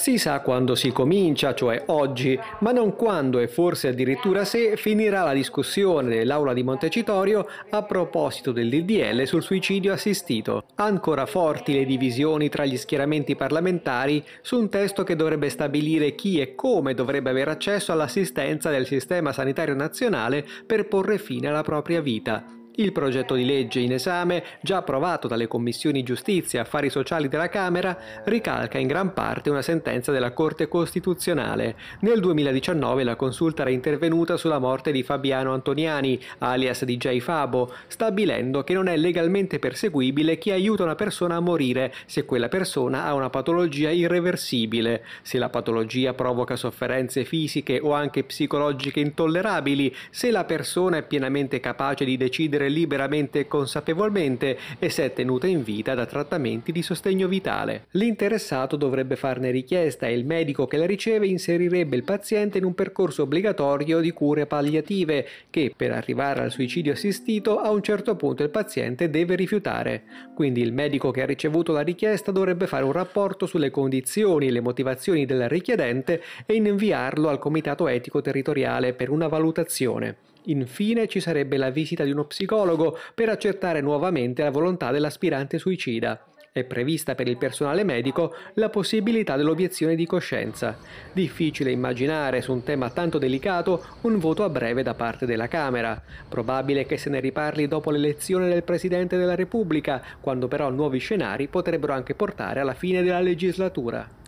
Si sa quando si comincia, cioè oggi, ma non quando e forse addirittura se finirà la discussione dell'Aula di Montecitorio a proposito del DDL sul suicidio assistito. Ancora forti le divisioni tra gli schieramenti parlamentari su un testo che dovrebbe stabilire chi e come dovrebbe avere accesso all'assistenza del Sistema Sanitario Nazionale per porre fine alla propria vita. Il progetto di legge in esame, già approvato dalle commissioni giustizia e affari sociali della Camera, ricalca in gran parte una sentenza della Corte Costituzionale. Nel 2019 la consulta era intervenuta sulla morte di Fabiano Antoniani, alias DJ Fabo, stabilendo che non è legalmente perseguibile chi aiuta una persona a morire se quella persona ha una patologia irreversibile, se la patologia provoca sofferenze fisiche o anche psicologiche intollerabili, se la persona è pienamente capace di decidere liberamente e consapevolmente e se è tenuta in vita da trattamenti di sostegno vitale. L'interessato dovrebbe farne richiesta e il medico che la riceve inserirebbe il paziente in un percorso obbligatorio di cure palliative che per arrivare al suicidio assistito a un certo punto il paziente deve rifiutare. Quindi il medico che ha ricevuto la richiesta dovrebbe fare un rapporto sulle condizioni e le motivazioni del richiedente e inviarlo al comitato etico territoriale per una valutazione. Infine ci sarebbe la visita di uno psicologo per accertare nuovamente la volontà dell'aspirante suicida. È prevista per il personale medico la possibilità dell'obiezione di coscienza. Difficile immaginare su un tema tanto delicato un voto a breve da parte della Camera. Probabile che se ne riparli dopo l'elezione del Presidente della Repubblica, quando però nuovi scenari potrebbero anche portare alla fine della legislatura.